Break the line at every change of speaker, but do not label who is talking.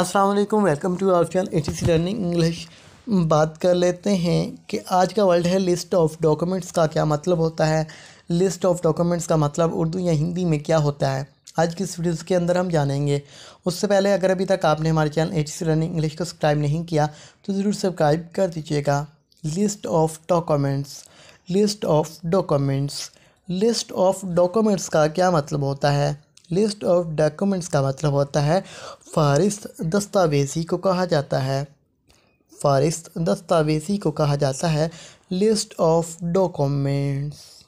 अस्सलाम वालेकुम welcome to our channel H learning English बात कर लेते हैं कि आज का वर्ल्ड है लिस्ट ऑफ डॉक्यूमेंट्स का क्या मतलब होता है लिस्ट ऑफ डॉक्यूमेंट्स का मतलब उर्दू या हिंदी में क्या होता है आज की इस वीडियो के अंदर हम जानेंगे उससे पहले अगर अभी तक आपने हमारे चैनल एच लर्निंग इंग्लिश को सब्सक्राइब नहीं किया तो ज़रूर सब्सक्राइब कर दीजिएगा list of documents list of documents list of documents का क्या मतलब होता है लिस्ट ऑफ डॉक्यूमेंट्स का मतलब होता है फारिस्त दस्तावेजी को कहा जाता है फारिस्त दस्तावेजी को कहा जाता है लिस्ट ऑफ डॉक्यूमेंट्स